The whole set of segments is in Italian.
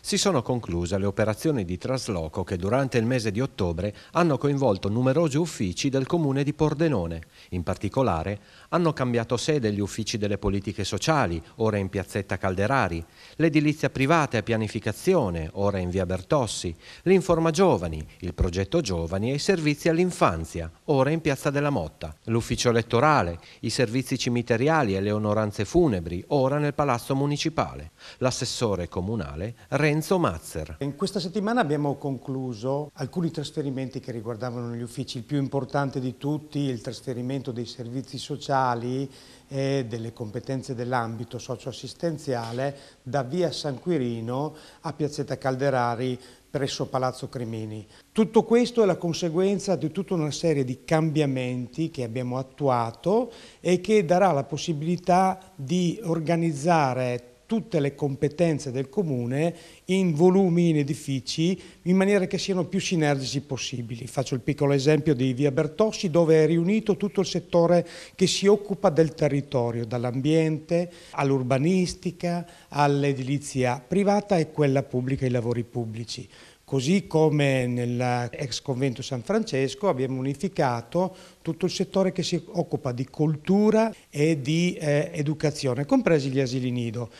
si sono concluse le operazioni di trasloco che durante il mese di ottobre hanno coinvolto numerosi uffici del comune di Pordenone. In particolare hanno cambiato sede gli uffici delle politiche sociali, ora in piazzetta Calderari, l'edilizia privata e pianificazione, ora in via Bertossi, l'informa giovani, il progetto giovani e i servizi all'infanzia, ora in piazza della Motta, l'ufficio elettorale, i servizi cimiteriali e le onoranze funebri, ora nel palazzo municipale. L'assessore comunale Re Renzo Mazzer. In questa settimana abbiamo concluso alcuni trasferimenti che riguardavano gli uffici. Il più importante di tutti è il trasferimento dei servizi sociali e delle competenze dell'ambito socioassistenziale da via San Quirino a Piazzetta Calderari presso Palazzo Cremini. Tutto questo è la conseguenza di tutta una serie di cambiamenti che abbiamo attuato e che darà la possibilità di organizzare tutte le competenze del comune in volumi, in edifici, in maniera che siano più sinergici possibili. Faccio il piccolo esempio di Via Bertossi dove è riunito tutto il settore che si occupa del territorio, dall'ambiente all'urbanistica, all'edilizia privata e quella pubblica, i lavori pubblici. Così come nell'ex convento San Francesco abbiamo unificato tutto il settore che si occupa di cultura e di eh, educazione, compresi gli asili nido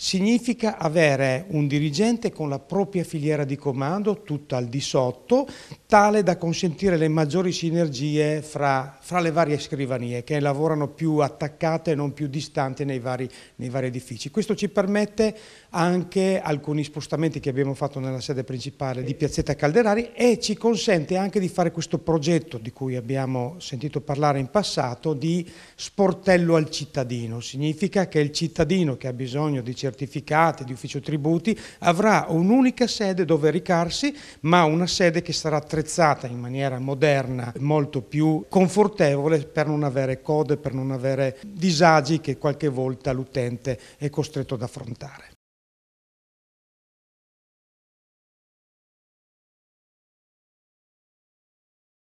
significa avere un dirigente con la propria filiera di comando tutta al di sotto, tale da consentire le maggiori sinergie fra, fra le varie scrivanie che lavorano più attaccate e non più distanti nei vari, nei vari edifici. Questo ci permette anche alcuni spostamenti che abbiamo fatto nella sede principale di Piazzetta Calderari e ci consente anche di fare questo progetto di cui abbiamo sentito parlare in passato di sportello al cittadino. Significa che il cittadino che ha bisogno di cercare certificati, di ufficio tributi, avrà un'unica sede dove recarsi, ma una sede che sarà attrezzata in maniera moderna, molto più confortevole per non avere code, per non avere disagi che qualche volta l'utente è costretto ad affrontare.